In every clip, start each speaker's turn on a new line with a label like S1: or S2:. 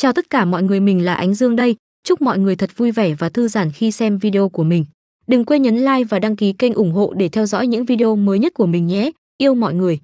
S1: Chào tất cả mọi người, mình là Ánh Dương đây. Chúc mọi người thật vui vẻ và thư giãn khi xem video của mình. Đừng quên nhấn like và đăng ký kênh ủng hộ để theo dõi những video mới nhất của mình nhé. Yêu mọi người.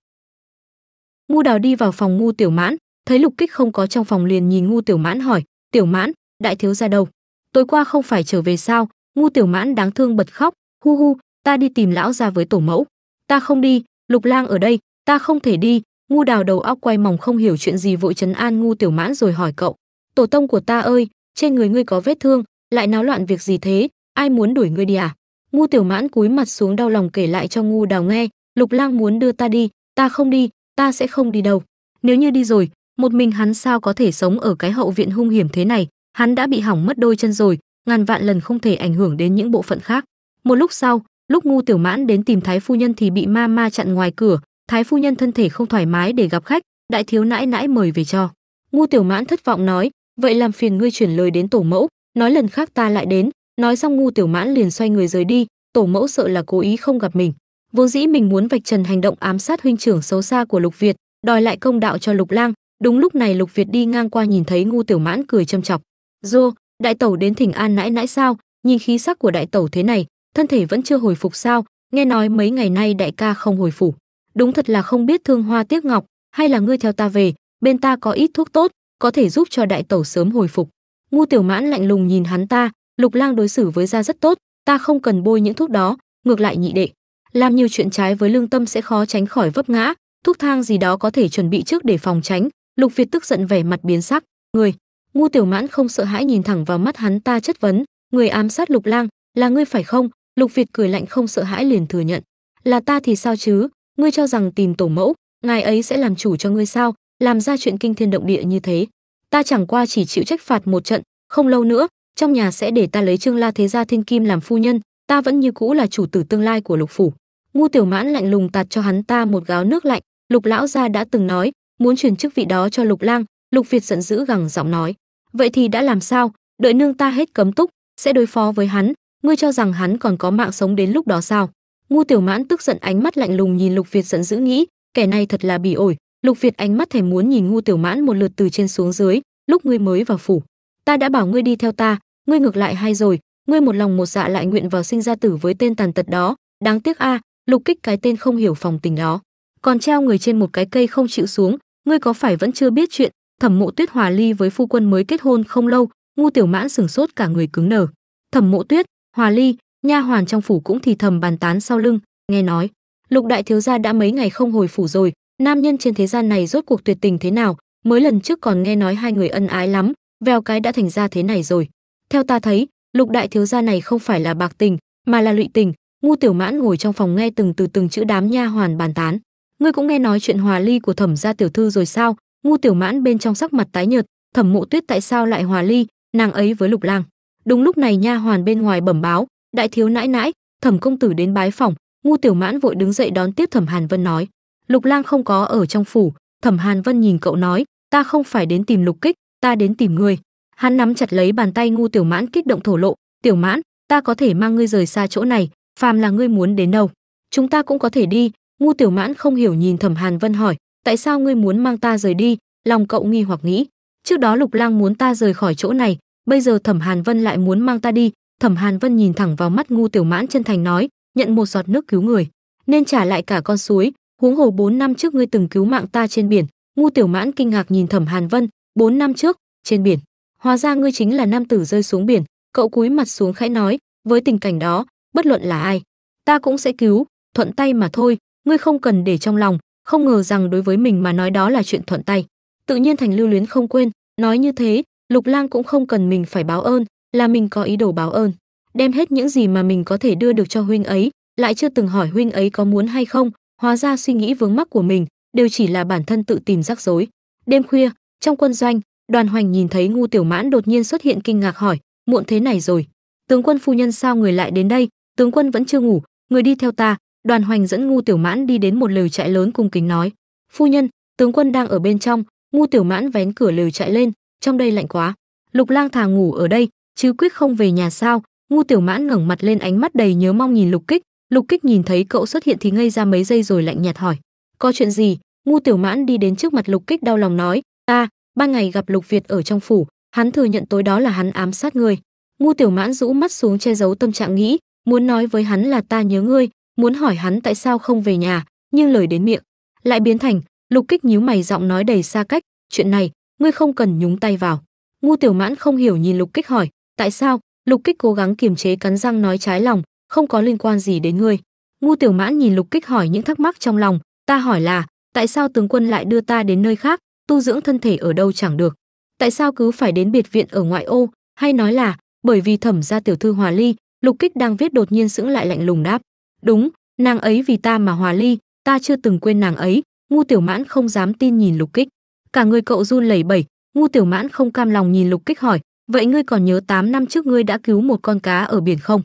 S1: Ngu Đào đi vào phòng Ngu Tiểu Mãn, thấy Lục Kích không có trong phòng liền nhìn Ngu Tiểu Mãn hỏi, "Tiểu Mãn, đại thiếu gia đâu? Tối qua không phải trở về sao?" Ngu Tiểu Mãn đáng thương bật khóc, "Hu hu, ta đi tìm lão gia với tổ mẫu. Ta không đi, Lục Lang ở đây, ta không thể đi." Ngu Đào đầu óc quay mòng không hiểu chuyện gì vội trấn an Ngu Tiểu Mãn rồi hỏi cậu, tổ tông của ta ơi trên người ngươi có vết thương lại náo loạn việc gì thế ai muốn đuổi ngươi đi à ngu tiểu mãn cúi mặt xuống đau lòng kể lại cho ngu đào nghe lục lang muốn đưa ta đi ta không đi ta sẽ không đi đâu nếu như đi rồi một mình hắn sao có thể sống ở cái hậu viện hung hiểm thế này hắn đã bị hỏng mất đôi chân rồi ngàn vạn lần không thể ảnh hưởng đến những bộ phận khác một lúc sau lúc ngu tiểu mãn đến tìm thái phu nhân thì bị ma ma chặn ngoài cửa thái phu nhân thân thể không thoải mái để gặp khách đại thiếu nãi nãi mời về cho ngu tiểu mãn thất vọng nói vậy làm phiền ngươi chuyển lời đến tổ mẫu nói lần khác ta lại đến nói xong ngu tiểu mãn liền xoay người rời đi tổ mẫu sợ là cố ý không gặp mình vốn dĩ mình muốn vạch trần hành động ám sát huynh trưởng xấu xa của lục việt đòi lại công đạo cho lục lang đúng lúc này lục việt đi ngang qua nhìn thấy ngu tiểu mãn cười châm chọc dô đại tẩu đến thỉnh an nãi nãi sao nhìn khí sắc của đại tẩu thế này thân thể vẫn chưa hồi phục sao nghe nói mấy ngày nay đại ca không hồi phủ đúng thật là không biết thương hoa tiếc ngọc hay là ngươi theo ta về bên ta có ít thuốc tốt có thể giúp cho đại tẩu sớm hồi phục ngu tiểu mãn lạnh lùng nhìn hắn ta lục lang đối xử với gia rất tốt ta không cần bôi những thuốc đó ngược lại nhị đệ làm nhiều chuyện trái với lương tâm sẽ khó tránh khỏi vấp ngã thuốc thang gì đó có thể chuẩn bị trước để phòng tránh lục việt tức giận vẻ mặt biến sắc người ngu tiểu mãn không sợ hãi nhìn thẳng vào mắt hắn ta chất vấn người ám sát lục lang là ngươi phải không lục việt cười lạnh không sợ hãi liền thừa nhận là ta thì sao chứ ngươi cho rằng tìm tổ mẫu ngài ấy sẽ làm chủ cho ngươi sao làm ra chuyện kinh thiên động địa như thế ta chẳng qua chỉ chịu trách phạt một trận không lâu nữa trong nhà sẽ để ta lấy trương la thế gia thiên kim làm phu nhân ta vẫn như cũ là chủ tử tương lai của lục phủ ngu tiểu mãn lạnh lùng tạt cho hắn ta một gáo nước lạnh lục lão gia đã từng nói muốn truyền chức vị đó cho lục lang lục việt giận dữ gằn giọng nói vậy thì đã làm sao đợi nương ta hết cấm túc sẽ đối phó với hắn ngươi cho rằng hắn còn có mạng sống đến lúc đó sao ngu tiểu mãn tức giận ánh mắt lạnh lùng nhìn lục việt giận dữ nghĩ kẻ này thật là bỉ ổi Lục Việt ánh mắt thèm muốn nhìn ngu Tiểu Mãn một lượt từ trên xuống dưới, lúc ngươi mới vào phủ, ta đã bảo ngươi đi theo ta, ngươi ngược lại hay rồi, ngươi một lòng một dạ lại nguyện vào sinh ra tử với tên tàn tật đó, đáng tiếc a, Lục Kích cái tên không hiểu phòng tình đó, còn treo người trên một cái cây không chịu xuống, ngươi có phải vẫn chưa biết chuyện, Thẩm Mộ Tuyết hòa ly với phu quân mới kết hôn không lâu, Ngô Tiểu Mãn sửng sốt cả người cứng nở. Thẩm Mộ Tuyết, Hòa Ly, nha hoàn trong phủ cũng thì thầm bàn tán sau lưng, nghe nói, Lục đại thiếu gia đã mấy ngày không hồi phủ rồi, nam nhân trên thế gian này rốt cuộc tuyệt tình thế nào mới lần trước còn nghe nói hai người ân ái lắm vèo cái đã thành ra thế này rồi theo ta thấy lục đại thiếu gia này không phải là bạc tình mà là lụy tình ngu tiểu mãn ngồi trong phòng nghe từng từ từng chữ đám nha hoàn bàn tán ngươi cũng nghe nói chuyện hòa ly của thẩm gia tiểu thư rồi sao ngu tiểu mãn bên trong sắc mặt tái nhợt thẩm mộ tuyết tại sao lại hòa ly nàng ấy với lục lang đúng lúc này nha hoàn bên ngoài bẩm báo đại thiếu nãi nãi thẩm công tử đến bái phòng ngu tiểu mãn vội đứng dậy đón tiếp thẩm hàn vân nói Lục Lang không có ở trong phủ, Thẩm Hàn Vân nhìn cậu nói, ta không phải đến tìm Lục Kích, ta đến tìm ngươi. Hắn nắm chặt lấy bàn tay Ngu Tiểu Mãn kích động thổ lộ, "Tiểu Mãn, ta có thể mang ngươi rời xa chỗ này, phàm là ngươi muốn đến đâu, chúng ta cũng có thể đi." Ngu Tiểu Mãn không hiểu nhìn Thẩm Hàn Vân hỏi, "Tại sao ngươi muốn mang ta rời đi?" Lòng cậu nghi hoặc nghĩ, trước đó Lục Lang muốn ta rời khỏi chỗ này, bây giờ Thẩm Hàn Vân lại muốn mang ta đi. Thẩm Hàn Vân nhìn thẳng vào mắt Ngu Tiểu Mãn chân thành nói, "Nhận một giọt nước cứu người, nên trả lại cả con suối, huống hồ 4 năm trước ngươi từng cứu mạng ta trên biển ngu tiểu mãn kinh ngạc nhìn thẩm hàn vân 4 năm trước trên biển hóa ra ngươi chính là nam tử rơi xuống biển cậu cúi mặt xuống khẽ nói với tình cảnh đó bất luận là ai ta cũng sẽ cứu thuận tay mà thôi ngươi không cần để trong lòng không ngờ rằng đối với mình mà nói đó là chuyện thuận tay tự nhiên thành lưu luyến không quên nói như thế lục lang cũng không cần mình phải báo ơn là mình có ý đồ báo ơn đem hết những gì mà mình có thể đưa được cho huynh ấy lại chưa từng hỏi huynh ấy có muốn hay không hóa ra suy nghĩ vướng mắc của mình đều chỉ là bản thân tự tìm rắc rối đêm khuya trong quân doanh đoàn hoành nhìn thấy ngu tiểu mãn đột nhiên xuất hiện kinh ngạc hỏi muộn thế này rồi tướng quân phu nhân sao người lại đến đây tướng quân vẫn chưa ngủ người đi theo ta đoàn hoành dẫn ngu tiểu mãn đi đến một lều trại lớn cung kính nói phu nhân tướng quân đang ở bên trong ngu tiểu mãn vén cửa lều trại lên trong đây lạnh quá lục lang thà ngủ ở đây chứ quyết không về nhà sao ngu tiểu mãn ngẩng mặt lên ánh mắt đầy nhớ mong nhìn lục kích Lục Kích nhìn thấy cậu xuất hiện thì ngây ra mấy giây rồi lạnh nhạt hỏi: "Có chuyện gì?" Ngu Tiểu Mãn đi đến trước mặt Lục Kích đau lòng nói: "Ta, ban ngày gặp Lục Việt ở trong phủ, hắn thừa nhận tối đó là hắn ám sát ngươi." Ngu Tiểu Mãn rũ mắt xuống che giấu tâm trạng nghĩ, muốn nói với hắn là ta nhớ ngươi, muốn hỏi hắn tại sao không về nhà, nhưng lời đến miệng lại biến thành Lục Kích nhíu mày giọng nói đầy xa cách, "Chuyện này, ngươi không cần nhúng tay vào." Ngu Tiểu Mãn không hiểu nhìn Lục Kích hỏi, "Tại sao?" Lục Kích cố gắng kiềm chế cắn răng nói trái lòng, không có liên quan gì đến ngươi. Ngu Tiểu Mãn nhìn Lục Kích hỏi những thắc mắc trong lòng, ta hỏi là, tại sao tướng quân lại đưa ta đến nơi khác, tu dưỡng thân thể ở đâu chẳng được? Tại sao cứ phải đến biệt viện ở ngoại ô, hay nói là, bởi vì thẩm gia tiểu thư Hòa Ly, Lục Kích đang viết đột nhiên sững lại lạnh lùng đáp, "Đúng, nàng ấy vì ta mà Hòa Ly, ta chưa từng quên nàng ấy." Ngu Tiểu Mãn không dám tin nhìn Lục Kích, cả người cậu run lẩy bẩy, Ngu Tiểu Mãn không cam lòng nhìn Lục Kích hỏi, "Vậy ngươi còn nhớ 8 năm trước ngươi đã cứu một con cá ở biển không?"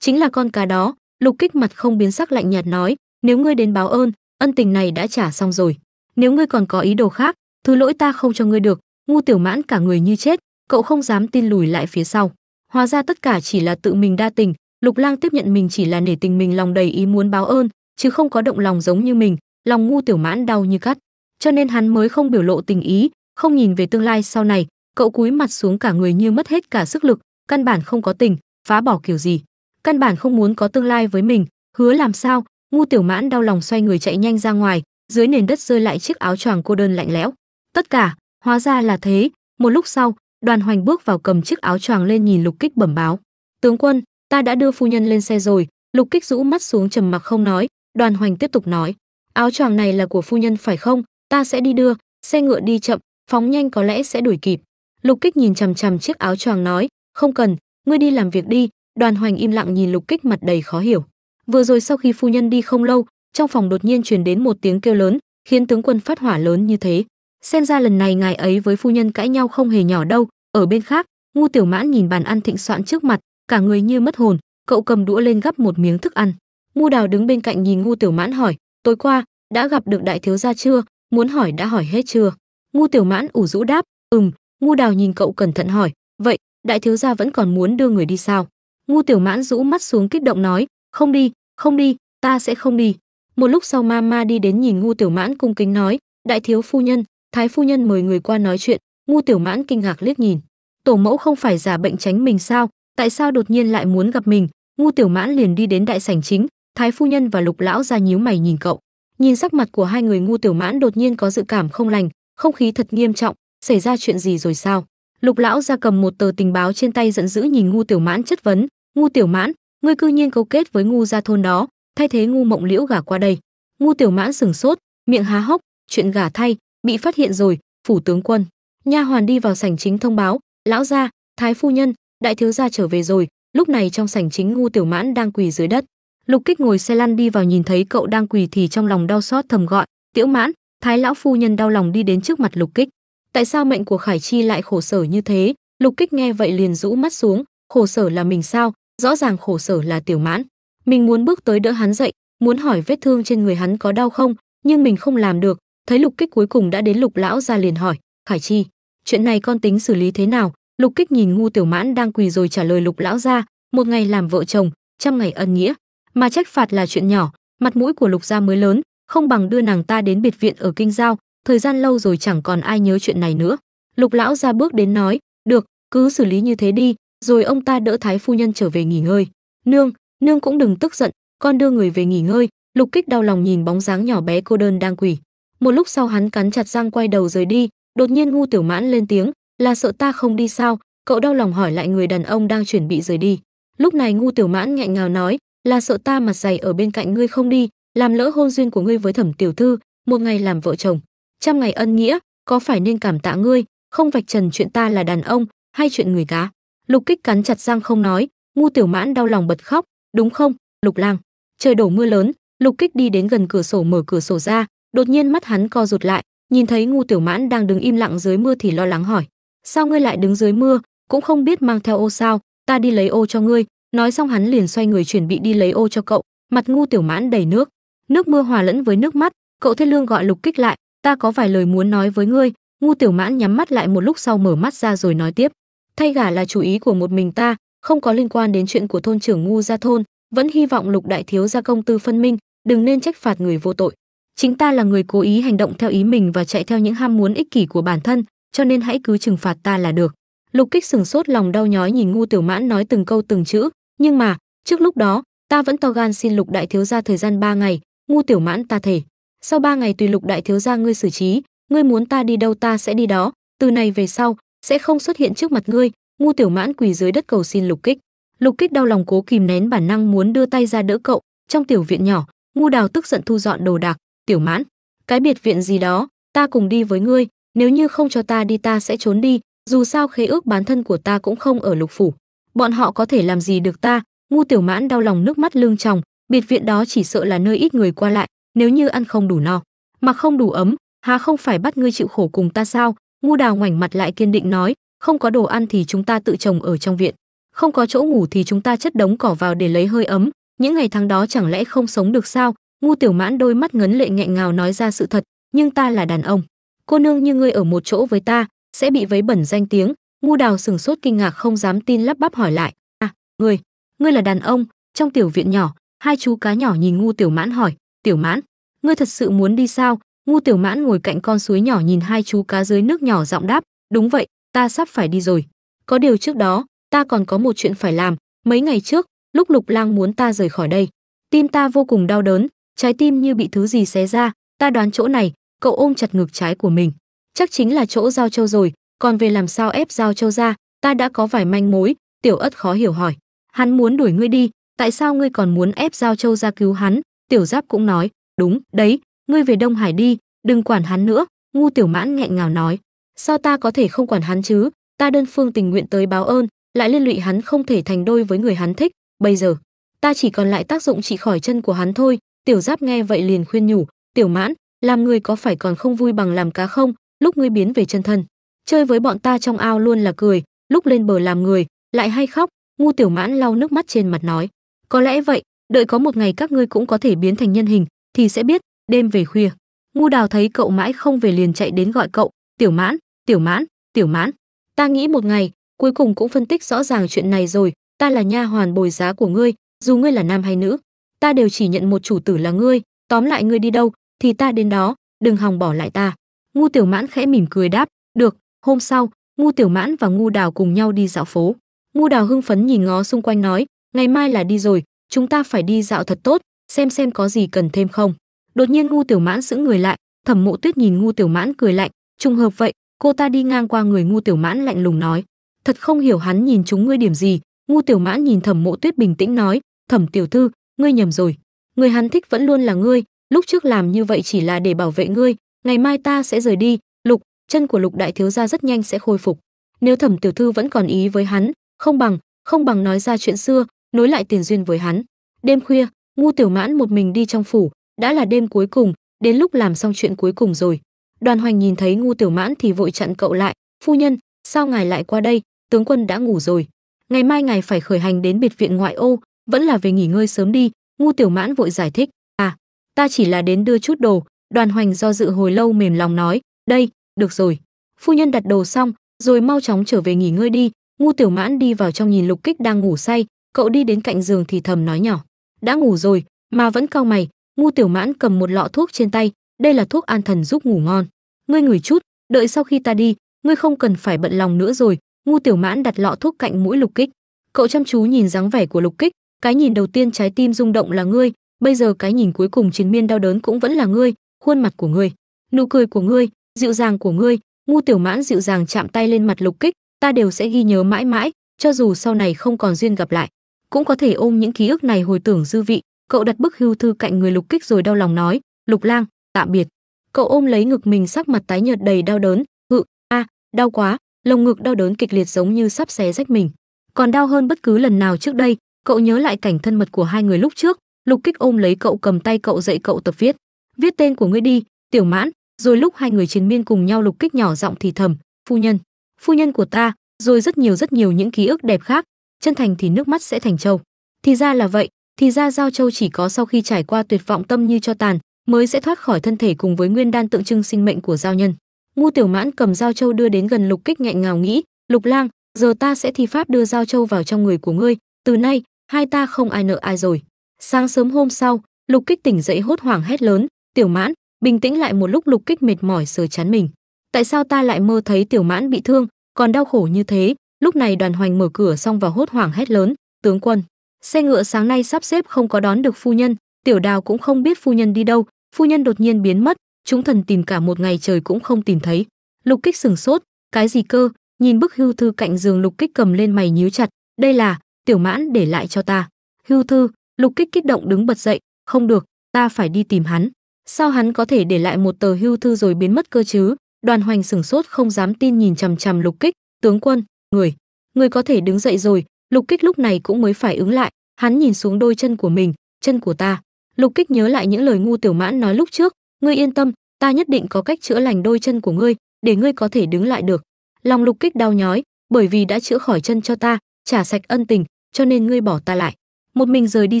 S1: chính là con cá đó lục kích mặt không biến sắc lạnh nhạt nói nếu ngươi đến báo ơn ân tình này đã trả xong rồi nếu ngươi còn có ý đồ khác thứ lỗi ta không cho ngươi được ngu tiểu mãn cả người như chết cậu không dám tin lùi lại phía sau hóa ra tất cả chỉ là tự mình đa tình lục lang tiếp nhận mình chỉ là nể tình mình lòng đầy ý muốn báo ơn chứ không có động lòng giống như mình lòng ngu tiểu mãn đau như cắt cho nên hắn mới không biểu lộ tình ý không nhìn về tương lai sau này cậu cúi mặt xuống cả người như mất hết cả sức lực căn bản không có tình phá bỏ kiểu gì căn bản không muốn có tương lai với mình hứa làm sao ngu tiểu mãn đau lòng xoay người chạy nhanh ra ngoài dưới nền đất rơi lại chiếc áo choàng cô đơn lạnh lẽo tất cả hóa ra là thế một lúc sau đoàn hoành bước vào cầm chiếc áo choàng lên nhìn lục kích bẩm báo tướng quân ta đã đưa phu nhân lên xe rồi lục kích rũ mắt xuống trầm mặc không nói đoàn hoành tiếp tục nói áo choàng này là của phu nhân phải không ta sẽ đi đưa xe ngựa đi chậm phóng nhanh có lẽ sẽ đuổi kịp lục kích nhìn chằm chằm chiếc áo choàng nói không cần ngươi đi làm việc đi Đoàn Hoành im lặng nhìn Lục Kích mặt đầy khó hiểu. Vừa rồi sau khi phu nhân đi không lâu, trong phòng đột nhiên truyền đến một tiếng kêu lớn, khiến tướng quân phát hỏa lớn như thế. Xem ra lần này ngài ấy với phu nhân cãi nhau không hề nhỏ đâu. Ở bên khác, Ngu Tiểu Mãn nhìn bàn ăn thịnh soạn trước mặt, cả người như mất hồn, cậu cầm đũa lên gắp một miếng thức ăn. Ngu Đào đứng bên cạnh nhìn Ngu Tiểu Mãn hỏi, "Tối qua đã gặp được đại thiếu gia chưa, muốn hỏi đã hỏi hết chưa?" Ngu Tiểu Mãn ủ rũ đáp, "Ừm." Ngu Đào nhìn cậu cẩn thận hỏi, "Vậy, đại thiếu gia vẫn còn muốn đưa người đi sao?" ngu tiểu mãn rũ mắt xuống kích động nói không đi không đi ta sẽ không đi một lúc sau Ma Ma đi đến nhìn ngu tiểu mãn cung kính nói đại thiếu phu nhân thái phu nhân mời người qua nói chuyện ngu tiểu mãn kinh ngạc liếc nhìn tổ mẫu không phải giả bệnh tránh mình sao tại sao đột nhiên lại muốn gặp mình ngu tiểu mãn liền đi đến đại sảnh chính thái phu nhân và lục lão ra nhíu mày nhìn cậu nhìn sắc mặt của hai người ngu tiểu mãn đột nhiên có dự cảm không lành không khí thật nghiêm trọng xảy ra chuyện gì rồi sao lục lão ra cầm một tờ tình báo trên tay giận dữ nhìn ngu tiểu mãn chất vấn ngu tiểu mãn ngươi cư nhiên cấu kết với ngu gia thôn đó thay thế ngu mộng liễu gả qua đây ngu tiểu mãn sửng sốt miệng há hốc chuyện gả thay bị phát hiện rồi phủ tướng quân nha hoàn đi vào sảnh chính thông báo lão gia thái phu nhân đại thiếu gia trở về rồi lúc này trong sảnh chính ngu tiểu mãn đang quỳ dưới đất lục kích ngồi xe lăn đi vào nhìn thấy cậu đang quỳ thì trong lòng đau xót thầm gọi tiểu mãn thái lão phu nhân đau lòng đi đến trước mặt lục kích tại sao mệnh của khải chi lại khổ sở như thế lục kích nghe vậy liền rũ mắt xuống khổ sở là mình sao rõ ràng khổ sở là tiểu mãn mình muốn bước tới đỡ hắn dậy muốn hỏi vết thương trên người hắn có đau không nhưng mình không làm được thấy lục kích cuối cùng đã đến lục lão ra liền hỏi khải chi chuyện này con tính xử lý thế nào lục kích nhìn ngu tiểu mãn đang quỳ rồi trả lời lục lão ra một ngày làm vợ chồng trăm ngày ân nghĩa mà trách phạt là chuyện nhỏ mặt mũi của lục gia mới lớn không bằng đưa nàng ta đến biệt viện ở kinh giao thời gian lâu rồi chẳng còn ai nhớ chuyện này nữa lục lão ra bước đến nói được cứ xử lý như thế đi rồi ông ta đỡ thái phu nhân trở về nghỉ ngơi nương nương cũng đừng tức giận con đưa người về nghỉ ngơi lục kích đau lòng nhìn bóng dáng nhỏ bé cô đơn đang quỳ một lúc sau hắn cắn chặt răng quay đầu rời đi đột nhiên ngu tiểu mãn lên tiếng là sợ ta không đi sao cậu đau lòng hỏi lại người đàn ông đang chuẩn bị rời đi lúc này ngu tiểu mãn nghẹn ngào nói là sợ ta mặt dày ở bên cạnh ngươi không đi làm lỡ hôn duyên của ngươi với thẩm tiểu thư một ngày làm vợ chồng trăm ngày ân nghĩa có phải nên cảm tạ ngươi không vạch trần chuyện ta là đàn ông hay chuyện người cá Lục Kích cắn chặt răng không nói, Ngu Tiểu Mãn đau lòng bật khóc, "Đúng không, Lục Lang?" Trời đổ mưa lớn, Lục Kích đi đến gần cửa sổ mở cửa sổ ra, đột nhiên mắt hắn co rụt lại, nhìn thấy Ngu Tiểu Mãn đang đứng im lặng dưới mưa thì lo lắng hỏi: "Sao ngươi lại đứng dưới mưa, cũng không biết mang theo ô sao, ta đi lấy ô cho ngươi." Nói xong hắn liền xoay người chuẩn bị đi lấy ô cho cậu, mặt Ngu Tiểu Mãn đầy nước, nước mưa hòa lẫn với nước mắt, cậu Thế Lương gọi Lục Kích lại, "Ta có vài lời muốn nói với ngươi." Ngu Tiểu Mãn nhắm mắt lại một lúc sau mở mắt ra rồi nói tiếp, thay gả là chủ ý của một mình ta không có liên quan đến chuyện của thôn trưởng ngu gia thôn vẫn hy vọng lục đại thiếu gia công tư phân minh đừng nên trách phạt người vô tội chính ta là người cố ý hành động theo ý mình và chạy theo những ham muốn ích kỷ của bản thân cho nên hãy cứ trừng phạt ta là được lục kích sừng sốt lòng đau nhói nhìn ngu tiểu mãn nói từng câu từng chữ nhưng mà trước lúc đó ta vẫn to gan xin lục đại thiếu gia thời gian ba ngày ngu tiểu mãn ta thể sau ba ngày tùy lục đại thiếu gia ngươi xử trí ngươi muốn ta đi đâu ta sẽ đi đó từ nay về sau sẽ không xuất hiện trước mặt ngươi ngu tiểu mãn quỳ dưới đất cầu xin lục kích lục kích đau lòng cố kìm nén bản năng muốn đưa tay ra đỡ cậu trong tiểu viện nhỏ ngu đào tức giận thu dọn đồ đạc tiểu mãn cái biệt viện gì đó ta cùng đi với ngươi nếu như không cho ta đi ta sẽ trốn đi dù sao khế ước bản thân của ta cũng không ở lục phủ bọn họ có thể làm gì được ta ngu tiểu mãn đau lòng nước mắt lưng tròng biệt viện đó chỉ sợ là nơi ít người qua lại nếu như ăn không đủ no mà không đủ ấm hà không phải bắt ngươi chịu khổ cùng ta sao ngu đào ngoảnh mặt lại kiên định nói không có đồ ăn thì chúng ta tự trồng ở trong viện không có chỗ ngủ thì chúng ta chất đống cỏ vào để lấy hơi ấm những ngày tháng đó chẳng lẽ không sống được sao ngu tiểu mãn đôi mắt ngấn lệ nghẹn ngào nói ra sự thật nhưng ta là đàn ông cô nương như ngươi ở một chỗ với ta sẽ bị vấy bẩn danh tiếng ngu đào sừng sốt kinh ngạc không dám tin lắp bắp hỏi lại à ngươi ngươi là đàn ông trong tiểu viện nhỏ hai chú cá nhỏ nhìn ngu tiểu mãn hỏi tiểu mãn ngươi thật sự muốn đi sao ngu tiểu mãn ngồi cạnh con suối nhỏ nhìn hai chú cá dưới nước nhỏ giọng đáp đúng vậy ta sắp phải đi rồi có điều trước đó ta còn có một chuyện phải làm mấy ngày trước lúc lục lang muốn ta rời khỏi đây tim ta vô cùng đau đớn trái tim như bị thứ gì xé ra ta đoán chỗ này cậu ôm chặt ngực trái của mình chắc chính là chỗ giao châu rồi còn về làm sao ép giao châu ra ta đã có vài manh mối tiểu ất khó hiểu hỏi hắn muốn đuổi ngươi đi tại sao ngươi còn muốn ép giao châu ra cứu hắn tiểu giáp cũng nói đúng đấy ngươi về Đông Hải đi, đừng quản hắn nữa, ngu tiểu mãn nghẹn ngào nói. Sao ta có thể không quản hắn chứ, ta đơn phương tình nguyện tới báo ơn, lại liên lụy hắn không thể thành đôi với người hắn thích, bây giờ, ta chỉ còn lại tác dụng trị khỏi chân của hắn thôi, tiểu giáp nghe vậy liền khuyên nhủ, tiểu mãn, làm người có phải còn không vui bằng làm cá không, lúc ngươi biến về chân thân. Chơi với bọn ta trong ao luôn là cười, lúc lên bờ làm người, lại hay khóc, ngu tiểu mãn lau nước mắt trên mặt nói. Có lẽ vậy, đợi có một ngày các ngươi cũng có thể biến thành nhân hình, thì sẽ biết đêm về khuya ngu đào thấy cậu mãi không về liền chạy đến gọi cậu tiểu mãn tiểu mãn tiểu mãn ta nghĩ một ngày cuối cùng cũng phân tích rõ ràng chuyện này rồi ta là nha hoàn bồi giá của ngươi dù ngươi là nam hay nữ ta đều chỉ nhận một chủ tử là ngươi tóm lại ngươi đi đâu thì ta đến đó đừng hòng bỏ lại ta ngu tiểu mãn khẽ mỉm cười đáp được hôm sau ngu tiểu mãn và ngu đào cùng nhau đi dạo phố ngu đào hưng phấn nhìn ngó xung quanh nói ngày mai là đi rồi chúng ta phải đi dạo thật tốt xem xem có gì cần thêm không đột nhiên ngu tiểu mãn sững người lại thẩm mộ tuyết nhìn ngu tiểu mãn cười lạnh trùng hợp vậy cô ta đi ngang qua người ngu tiểu mãn lạnh lùng nói thật không hiểu hắn nhìn chúng ngươi điểm gì ngu tiểu mãn nhìn thẩm mộ tuyết bình tĩnh nói thẩm tiểu thư ngươi nhầm rồi người hắn thích vẫn luôn là ngươi lúc trước làm như vậy chỉ là để bảo vệ ngươi ngày mai ta sẽ rời đi lục chân của lục đại thiếu gia rất nhanh sẽ khôi phục nếu thẩm tiểu thư vẫn còn ý với hắn không bằng không bằng nói ra chuyện xưa nối lại tiền duyên với hắn đêm khuya ngu tiểu mãn một mình đi trong phủ đã là đêm cuối cùng đến lúc làm xong chuyện cuối cùng rồi đoàn hoành nhìn thấy ngu tiểu mãn thì vội chặn cậu lại phu nhân sao ngài lại qua đây tướng quân đã ngủ rồi ngày mai ngài phải khởi hành đến biệt viện ngoại ô vẫn là về nghỉ ngơi sớm đi ngu tiểu mãn vội giải thích à ta chỉ là đến đưa chút đồ đoàn hoành do dự hồi lâu mềm lòng nói đây được rồi phu nhân đặt đồ xong rồi mau chóng trở về nghỉ ngơi đi ngu tiểu mãn đi vào trong nhìn lục kích đang ngủ say cậu đi đến cạnh giường thì thầm nói nhỏ đã ngủ rồi mà vẫn cau mày ngu tiểu mãn cầm một lọ thuốc trên tay đây là thuốc an thần giúp ngủ ngon ngươi ngửi chút đợi sau khi ta đi ngươi không cần phải bận lòng nữa rồi ngu tiểu mãn đặt lọ thuốc cạnh mũi lục kích cậu chăm chú nhìn dáng vẻ của lục kích cái nhìn đầu tiên trái tim rung động là ngươi bây giờ cái nhìn cuối cùng chiến miên đau đớn cũng vẫn là ngươi khuôn mặt của ngươi nụ cười của ngươi dịu dàng của ngươi ngu tiểu mãn dịu dàng chạm tay lên mặt lục kích ta đều sẽ ghi nhớ mãi mãi cho dù sau này không còn duyên gặp lại cũng có thể ôm những ký ức này hồi tưởng dư vị cậu đặt bức hưu thư cạnh người lục kích rồi đau lòng nói lục lang tạm biệt cậu ôm lấy ngực mình sắc mặt tái nhợt đầy đau đớn hự a đau quá lồng ngực đau đớn kịch liệt giống như sắp xé rách mình còn đau hơn bất cứ lần nào trước đây cậu nhớ lại cảnh thân mật của hai người lúc trước lục kích ôm lấy cậu cầm tay cậu dạy cậu tập viết viết tên của ngươi đi tiểu mãn rồi lúc hai người chiến miên cùng nhau lục kích nhỏ giọng thì thầm phu nhân phu nhân của ta rồi rất nhiều rất nhiều những ký ức đẹp khác chân thành thì nước mắt sẽ thành trâu thì ra là vậy thì ra giao châu chỉ có sau khi trải qua tuyệt vọng tâm như cho tàn mới sẽ thoát khỏi thân thể cùng với nguyên đan tượng trưng sinh mệnh của giao nhân ngu tiểu mãn cầm giao châu đưa đến gần lục kích nghẹn ngào nghĩ lục lang giờ ta sẽ thi pháp đưa giao châu vào trong người của ngươi từ nay hai ta không ai nợ ai rồi sáng sớm hôm sau lục kích tỉnh dậy hốt hoảng hét lớn tiểu mãn bình tĩnh lại một lúc lục kích mệt mỏi sờ chán mình tại sao ta lại mơ thấy tiểu mãn bị thương còn đau khổ như thế lúc này đoàn hoành mở cửa xong và hốt hoảng hét lớn tướng quân Xe ngựa sáng nay sắp xếp không có đón được phu nhân, Tiểu Đào cũng không biết phu nhân đi đâu, phu nhân đột nhiên biến mất, chúng thần tìm cả một ngày trời cũng không tìm thấy. Lục Kích sửng sốt, cái gì cơ? Nhìn bức hưu thư cạnh giường Lục Kích cầm lên mày nhíu chặt, đây là Tiểu Mãn để lại cho ta. Hưu thư, Lục Kích kích động đứng bật dậy, không được, ta phải đi tìm hắn. Sao hắn có thể để lại một tờ hưu thư rồi biến mất cơ chứ? Đoàn Hoành sửng sốt không dám tin nhìn chằm chằm Lục Kích, tướng quân, người, người có thể đứng dậy rồi, Lục Kích lúc này cũng mới phải ứng lại, hắn nhìn xuống đôi chân của mình, chân của ta. Lục Kích nhớ lại những lời ngu tiểu mãn nói lúc trước, ngươi yên tâm, ta nhất định có cách chữa lành đôi chân của ngươi, để ngươi có thể đứng lại được. Lòng Lục Kích đau nhói, bởi vì đã chữa khỏi chân cho ta, trả sạch ân tình, cho nên ngươi bỏ ta lại. Một mình rời đi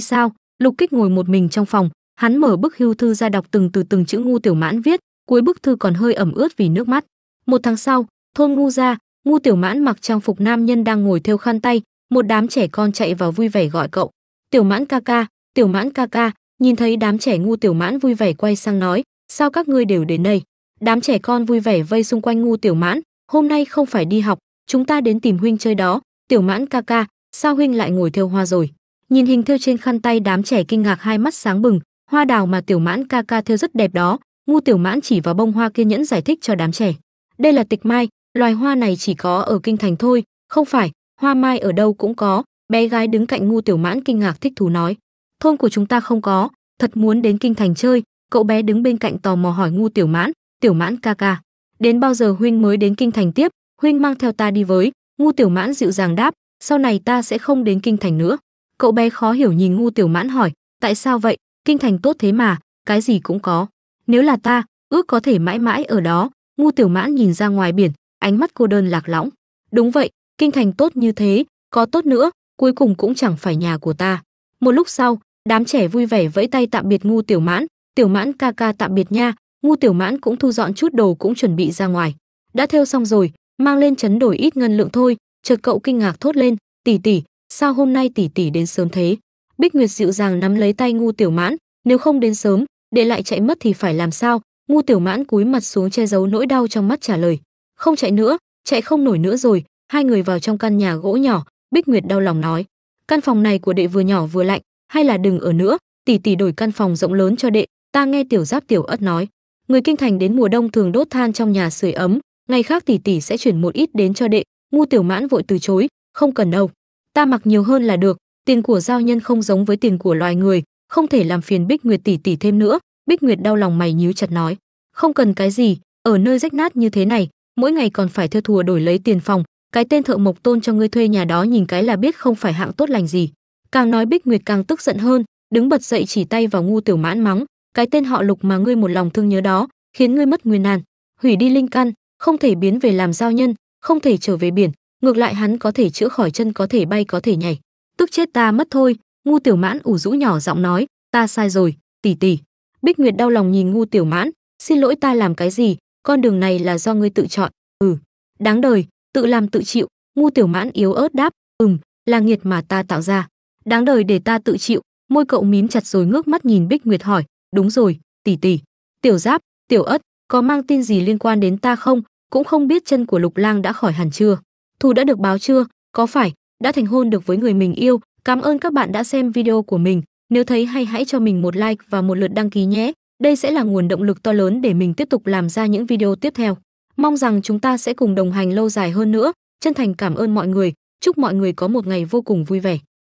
S1: sao? Lục Kích ngồi một mình trong phòng, hắn mở bức hưu thư ra đọc từng từ từng chữ ngu tiểu mãn viết, cuối bức thư còn hơi ẩm ướt vì nước mắt. Một tháng sau, thôn ngu gia, ngu tiểu mãn mặc trang phục nam nhân đang ngồi theo khăn tay, một đám trẻ con chạy vào vui vẻ gọi cậu tiểu mãn ca ca tiểu mãn ca ca nhìn thấy đám trẻ ngu tiểu mãn vui vẻ quay sang nói sao các ngươi đều đến đây đám trẻ con vui vẻ vây xung quanh ngu tiểu mãn hôm nay không phải đi học chúng ta đến tìm huynh chơi đó tiểu mãn ca ca sao huynh lại ngồi theo hoa rồi nhìn hình theo trên khăn tay đám trẻ kinh ngạc hai mắt sáng bừng hoa đào mà tiểu mãn ca ca thêu rất đẹp đó ngu tiểu mãn chỉ vào bông hoa kiên nhẫn giải thích cho đám trẻ đây là tịch mai loài hoa này chỉ có ở kinh thành thôi không phải hoa mai ở đâu cũng có bé gái đứng cạnh ngu tiểu mãn kinh ngạc thích thú nói thôn của chúng ta không có thật muốn đến kinh thành chơi cậu bé đứng bên cạnh tò mò hỏi ngu tiểu mãn tiểu mãn ca ca đến bao giờ huynh mới đến kinh thành tiếp huynh mang theo ta đi với ngu tiểu mãn dịu dàng đáp sau này ta sẽ không đến kinh thành nữa cậu bé khó hiểu nhìn ngu tiểu mãn hỏi tại sao vậy kinh thành tốt thế mà cái gì cũng có nếu là ta ước có thể mãi mãi ở đó ngu tiểu mãn nhìn ra ngoài biển ánh mắt cô đơn lạc lõng đúng vậy kinh thành tốt như thế, có tốt nữa, cuối cùng cũng chẳng phải nhà của ta. Một lúc sau, đám trẻ vui vẻ vẫy tay tạm biệt ngu tiểu mãn, tiểu mãn ca ca tạm biệt nha, ngu tiểu mãn cũng thu dọn chút đồ cũng chuẩn bị ra ngoài. Đã theo xong rồi, mang lên chấn đổi ít ngân lượng thôi, chợt cậu kinh ngạc thốt lên, tỷ tỷ, sao hôm nay tỷ tỷ đến sớm thế? Bích Nguyệt dịu dàng nắm lấy tay ngu tiểu mãn, nếu không đến sớm, để lại chạy mất thì phải làm sao? Ngu tiểu mãn cúi mặt xuống che giấu nỗi đau trong mắt trả lời. Không chạy nữa, chạy không nổi nữa rồi, hai người vào trong căn nhà gỗ nhỏ bích nguyệt đau lòng nói căn phòng này của đệ vừa nhỏ vừa lạnh hay là đừng ở nữa tỷ tỷ đổi căn phòng rộng lớn cho đệ ta nghe tiểu giáp tiểu ất nói người kinh thành đến mùa đông thường đốt than trong nhà sưởi ấm ngày khác tỷ tỷ sẽ chuyển một ít đến cho đệ ngu tiểu mãn vội từ chối không cần đâu ta mặc nhiều hơn là được tiền của giao nhân không giống với tiền của loài người không thể làm phiền bích nguyệt tỷ tỷ thêm nữa bích nguyệt đau lòng mày nhíu chặt nói không cần cái gì ở nơi rách nát như thế này mỗi ngày còn phải theo thùa đổi lấy tiền phòng cái tên thợ mộc tôn cho ngươi thuê nhà đó nhìn cái là biết không phải hạng tốt lành gì càng nói bích nguyệt càng tức giận hơn đứng bật dậy chỉ tay vào ngu tiểu mãn mắng cái tên họ lục mà ngươi một lòng thương nhớ đó khiến ngươi mất nguyên nan hủy đi linh căn không thể biến về làm giao nhân không thể trở về biển ngược lại hắn có thể chữa khỏi chân có thể bay có thể nhảy tức chết ta mất thôi ngu tiểu mãn ủ rũ nhỏ giọng nói ta sai rồi tỷ tỷ bích nguyệt đau lòng nhìn ngu tiểu mãn xin lỗi ta làm cái gì con đường này là do ngươi tự chọn ừ đáng đời tự làm tự chịu ngu tiểu mãn yếu ớt đáp ừm là nghiệt mà ta tạo ra đáng đời để ta tự chịu môi cậu mím chặt rồi ngước mắt nhìn bích nguyệt hỏi đúng rồi tỷ tỷ tiểu giáp tiểu ất có mang tin gì liên quan đến ta không cũng không biết chân của lục lang đã khỏi hẳn chưa thù đã được báo chưa có phải đã thành hôn được với người mình yêu cảm ơn các bạn đã xem video của mình nếu thấy hay hãy cho mình một like và một lượt đăng ký nhé đây sẽ là nguồn động lực to lớn để mình tiếp tục làm ra những video tiếp theo mong rằng chúng ta sẽ cùng đồng hành lâu dài hơn nữa chân thành cảm ơn mọi người chúc mọi người có một ngày vô cùng vui vẻ